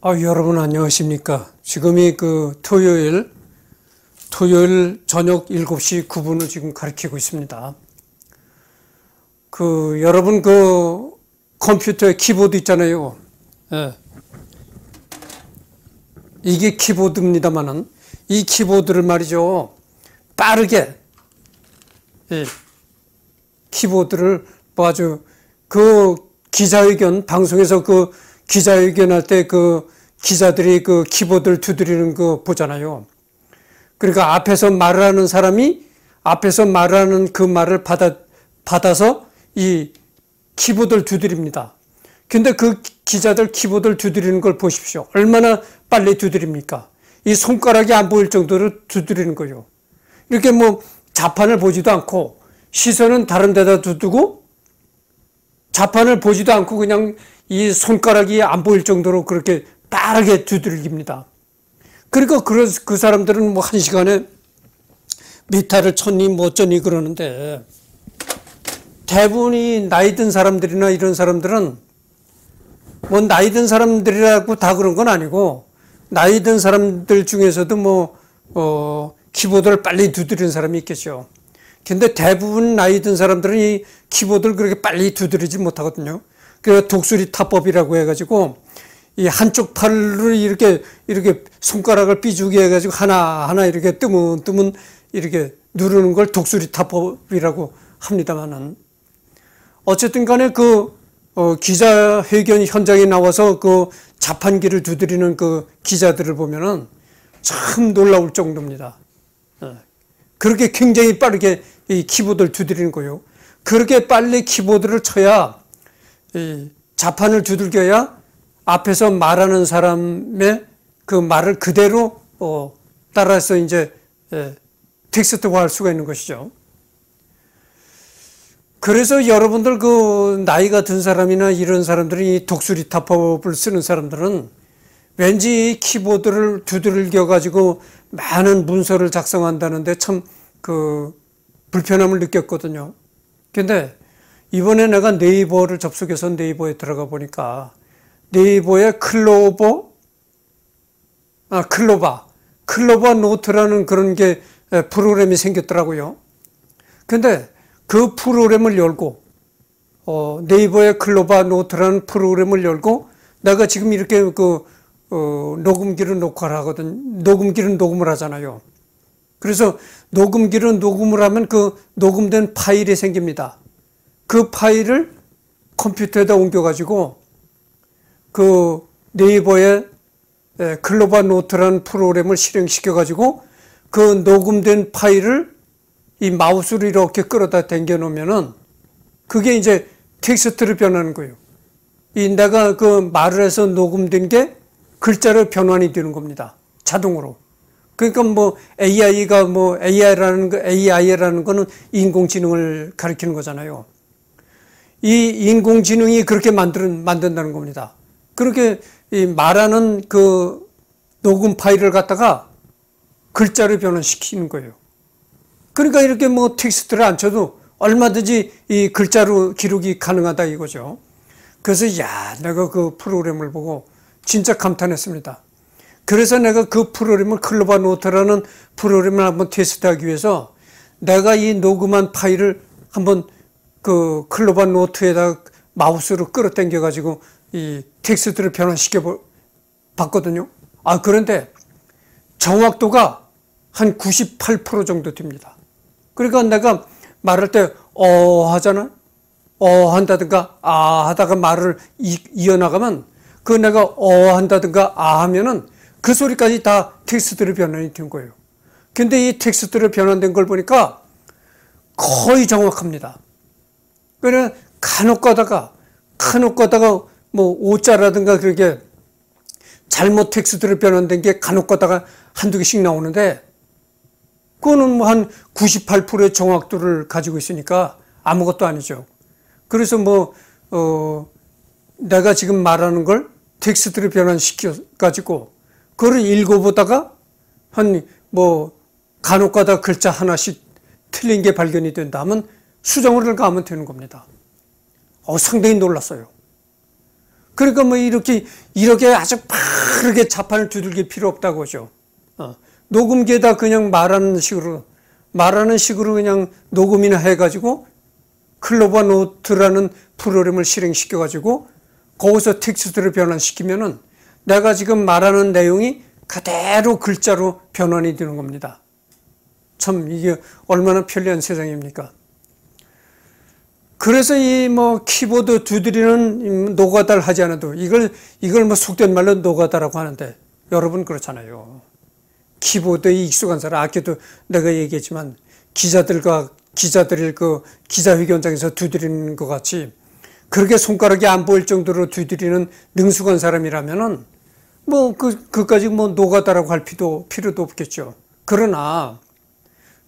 아, 여러분 안녕하십니까. 지금이 그 토요일, 토요일 저녁 7시 9분을 지금 가리키고 있습니다. 그, 여러분 그 컴퓨터에 키보드 있잖아요. 예. 이게 키보드입니다만은 이 키보드를 말이죠. 빠르게, 예. 키보드를 뭐 아주 그 기자회견 방송에서 그 기자회견할 때 그 기자들이 그 키보드를 두드리는 거 보잖아요. 그러니까 앞에서 말을 하는 사람이 앞에서 말하는 그 말을 받아, 받아서 이 키보드를 두드립니다. 근데 그 기자들 키보드를 두드리는 걸 보십시오. 얼마나 빨리 두드립니까? 이 손가락이 안 보일 정도로 두드리는 거예요. 이렇게 뭐 자판을 보지도 않고 시선은 다른 데다 두두고 자판을 보지도 않고 그냥 이 손가락이 안 보일 정도로 그렇게 빠르게 두들깁니다. 그러니까 그 사람들은 뭐 한 시간에 미타를 쳤니 뭐 어쩌니 그러는데 대부분이 나이 든 사람들이나 이런 사람들은 뭐 나이 든 사람들이라고 다 그런 건 아니고 나이 든 사람들 중에서도 뭐 어, 키보드를 빨리 두드리는 사람이 있겠죠. 근데 대부분 나이 든 사람들은 이 키보드를 그렇게 빨리 두드리지 못하거든요. 그 독수리 타법이라고 해가지고 이 한쪽 팔을 이렇게 이렇게 손가락을 삐죽이 해가지고 하나 하나 이렇게 뜨문뜨문 이렇게 누르는 걸 독수리 타법이라고 합니다만은 어쨌든 간에 그 어, 기자회견 현장에 나와서 그 자판기를 두드리는 그 기자들을 보면은 참 놀라울 정도입니다. 예. 그렇게 굉장히 빠르게 이 키보드를 두드리는 거요. 그렇게 빨리 키보드를 쳐야 예, 자판을 두들겨야 앞에서 말하는 사람의 그 말을 그대로 어 따라서 이제 예, 텍스트화할 수가 있는 것이죠. 그래서 여러분들 그 나이가 든 사람이나 이런 사람들이 독수리 타법을 쓰는 사람들은 왠지 키보드를 두들겨 가지고 많은 문서를 작성한다는데 참 그 불편함을 느꼈거든요. 근데 이번에 내가 네이버를 접속해서 네이버에 들어가 보니까 네이버에 클로버, 아, 클로바, 클로바 노트라는 그런 게 프로그램이 생겼더라고요. 근데 그 프로그램을 열고, 어, 네이버의 클로바 노트라는 프로그램을 열고, 내가 지금 이렇게 그, 어, 녹음기를 녹화를 하거든. 녹음기를 녹음을 하잖아요. 그래서 녹음기를 녹음을 하면 그 녹음된 파일이 생깁니다. 그 파일을 컴퓨터에다 옮겨가지고 그네이버에글로벌 노트라는 프로그램을 실행시켜가지고 그 녹음된 파일을 이 마우스로 이렇게 끌어다 당겨 놓으면은 그게 이제 텍스트로 변하는 거예요. 이 내가 그 말을 해서 녹음된 게 글자로 변환이 되는 겁니다. 자동으로. 그러니까 뭐 AI가 뭐 AI라는 거 AI라는 거는 인공지능을 가리키는 거잖아요. 이 인공지능이 그렇게 만드는, 만든다는 겁니다. 그렇게 말하는 그 녹음 파일을 갖다가 글자를 변환시키는 거예요. 그러니까 이렇게 뭐 텍스트를 안 쳐도 얼마든지 이 글자로 기록이 가능하다 이거죠. 그래서 야, 내가 그 프로그램을 보고 진짜 감탄했습니다. 그래서 내가 그 프로그램을 클로바 노트라는 프로그램을 한번 테스트하기 위해서 내가 이 녹음한 파일을 한번 그 클로버 노트에다 마우스로 끌어당겨 가지고 이 텍스트를 변환시켜 봤거든요. 아 그런데 정확도가 한 98% 정도 됩니다. 그러니까 내가 말할 때 어 하잖아. 어 한다든가 아 하다가 말을 이, 어나가면그 내가 어 한다든가 아 하면은 그 소리까지 다 텍스트로 변환이 된 거예요. 근데 이 텍스트로 변환된 걸 보니까 거의 정확합니다. 그는 간혹 가다가 간혹 가다가 뭐 오자라든가 그렇게 잘못 텍스트를 변환된 게 간혹 가다가 한두 개씩 나오는데 그거는 뭐 한 98%의 정확도를 가지고 있으니까 아무것도 아니죠. 그래서 뭐, 어, 내가 지금 말하는 걸 텍스트를 변환시켜가지고 그걸 읽어보다가 한 뭐 간혹 가다 글자 하나씩 틀린 게 발견이 된다면 수정을 가면 되는 겁니다. 어, 상당히 놀랐어요. 그러니까 뭐 이렇게, 이렇게 아주 빠르게 자판을 두들길 필요 없다고 하죠. 어, 녹음기에다 그냥 말하는 식으로, 말하는 식으로 그냥 녹음이나 해가지고 클로버 노트라는 프로그램을 실행시켜가지고 거기서 텍스트를 변환시키면은 내가 지금 말하는 내용이 그대로 글자로 변환이 되는 겁니다. 참 이게 얼마나 편리한 세상입니까? 그래서 이 뭐 키보드 두드리는 노가다를 하지 않아도 이걸 이걸 뭐 속된 말로 노가다라고 하는데 여러분 그렇잖아요. 키보드에 익숙한 사람 아까도 내가 얘기했지만 기자들과 기자들이그 기자회견장에서 두드리는 것 같이 그렇게 손가락이 안 보일 정도로 두드리는 능숙한 사람이라면은 뭐 그 그까지 뭐 노가다라고 할 필요도 필요도 없겠죠. 그러나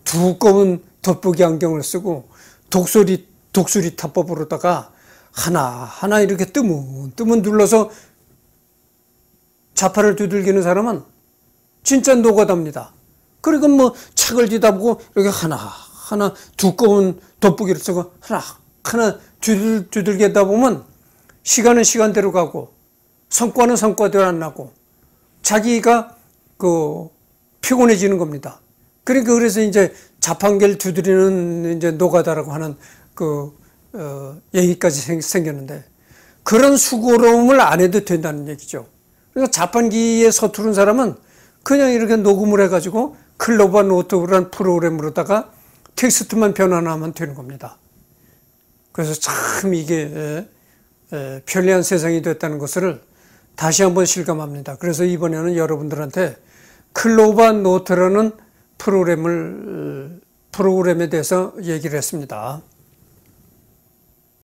두꺼운 돋보기 안경을 쓰고 독소리 독수리 타법으로다가 하나하나 이렇게 뜨문 뜨문 눌러서 자파를 두들기는 사람은 진짜 노가답니다. 그리고 뭐 책을 뒤다보고 이렇게 하나하나 두꺼운 돋보기를 쓰고 하나하나 두들, 두들기다 보면 시간은 시간대로 가고 성과는 성과대로 안 나고 자기가 그 피곤해지는 겁니다. 그러니까 그래서 이제 자판기를 두드리는 이제 노가다라고 하는 그 어, 얘기까지 생겼는데 그런 수고로움을 안 해도 된다는 얘기죠. 그래서 자판기에 서투른 사람은 그냥 이렇게 녹음을 해가지고 클로버 노트라는 프로그램으로다가 텍스트만 변환하면 되는 겁니다. 그래서 참 이게 에, 편리한 세상이 됐다는 것을 다시 한번 실감합니다. 그래서 이번에는 여러분들한테 클로버 노트라는 프로그램을 어, 프로그램에 대해서 얘기를 했습니다.